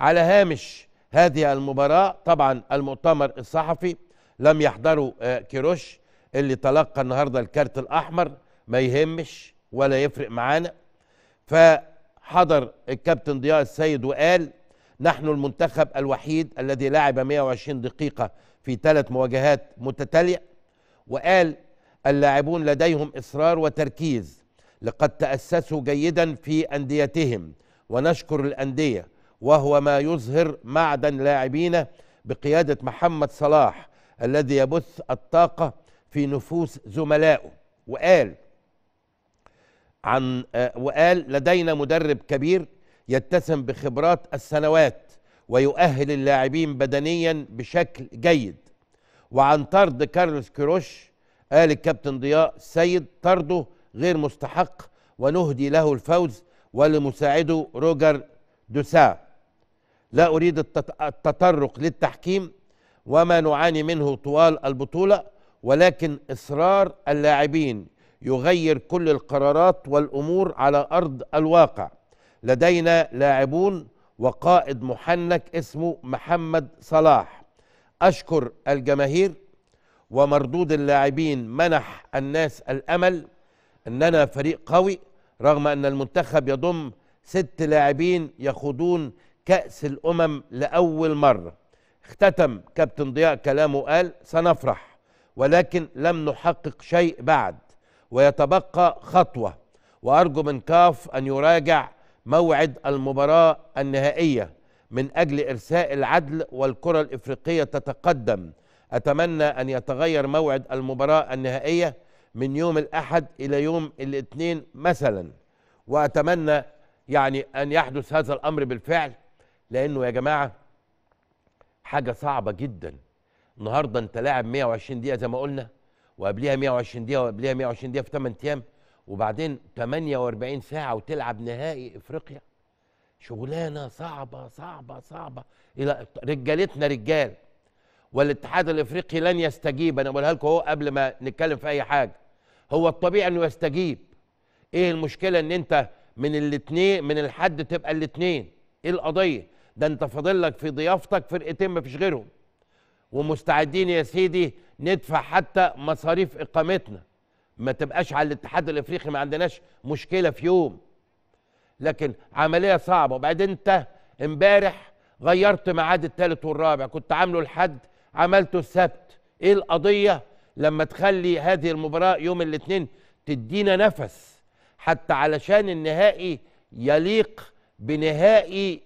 على هامش هذه المباراة طبعا المؤتمر الصحفي لم يحضروا آه، كيروش اللي تلقى النهاردة الكارت الأحمر ما يهمش ولا يفرق معانا فحضر الكابتن ضياء السيد وقال نحن المنتخب الوحيد الذي لعب 120 دقيقة في ثلاث مواجهات متتالية وقال اللاعبون لديهم إصرار وتركيز لقد تأسسوا جيدا في أنديتهم ونشكر الأندية وهو ما يظهر معدن لاعبينا بقيادة محمد صلاح الذي يبث الطاقة في نفوس زملائه وقال عن آه، وقال لدينا مدرب كبير يتسم بخبرات السنوات ويؤهل اللاعبين بدنيا بشكل جيد وعن طرد كارلوس كيروش قال الكابتن ضياء سيد طرده غير مستحق ونهدي له الفوز ولمساعده روجر دوسا لا أريد التطرق للتحكيم وما نعاني منه طوال البطولة ولكن إصرار اللاعبين يغير كل القرارات والأمور على أرض الواقع لدينا لاعبون وقائد محنك اسمه محمد صلاح أشكر الجماهير ومردود اللاعبين منح الناس الأمل أننا فريق قوي رغم أن المنتخب يضم ست لاعبين يخوضون كأس الأمم لأول مرة اختتم كابتن ضياء كلامه قال سنفرح ولكن لم نحقق شيء بعد ويتبقى خطوة وأرجو من كاف أن يراجع موعد المباراة النهائية من أجل إرساء العدل والكرة الإفريقية تتقدم أتمنى أن يتغير موعد المباراة النهائية من يوم الأحد إلى يوم الاثنين مثلا وأتمنى يعني أن يحدث هذا الأمر بالفعل لانه يا جماعه حاجه صعبه جدا النهارده انت لاعب 120 دقيقه زي ما قلنا وقبليها 120 دقيقه وقبليها 120 دقيقه في 8 ايام وبعدين 48 ساعه وتلعب نهائي افريقيا شغلانه صعبه صعبه صعبه الى رجالتنا رجال والاتحاد الافريقي لن يستجيب انا بقولها لكم اهو قبل ما نتكلم في اي حاجه هو الطبيعي انه يستجيب ايه المشكله ان انت من الاثنين من الحد تبقى الاثنين ايه القضيه ده انت فاضل لك في ضيافتك فرقتين ما فيش غيرهم ومستعدين يا سيدي ندفع حتى مصاريف اقامتنا ما تبقاش على الاتحاد الافريقي ما عندناش مشكله في يوم لكن عمليه صعبه وبعدين انت امبارح غيرت ميعاد الثالث والرابع كنت عامله الحد عملته السبت ايه القضيه لما تخلي هذه المباراه يوم الاثنين تدينا نفس حتى علشان النهائي يليق بنهائي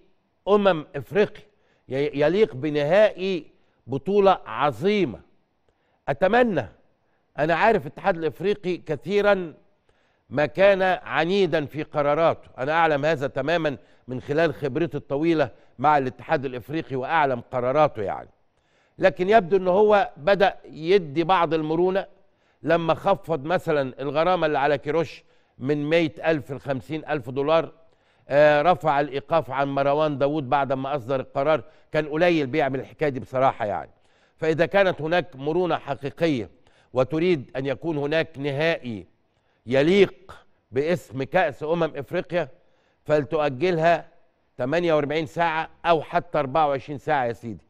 امم افريقيا يليق بنهائي بطوله عظيمه اتمنى انا عارف الاتحاد الافريقي كثيرا ما كان عنيدا في قراراته انا اعلم هذا تماما من خلال خبرتي الطويله مع الاتحاد الافريقي واعلم قراراته يعني لكن يبدو ان هو بدا يدي بعض المرونه لما خفض مثلا الغرامه اللي على كيروش من 100 ألف ل 50 ألف دولار آه، رفع الايقاف عن مروان داوود بعد ما اصدر القرار كان قليل بيعمل الحكايه دي بصراحه يعني فاذا كانت هناك مرونه حقيقيه وتريد ان يكون هناك نهائي يليق باسم كاس امم افريقيا فلتؤجلها 48 ساعه او حتى 24 ساعه يا سيدي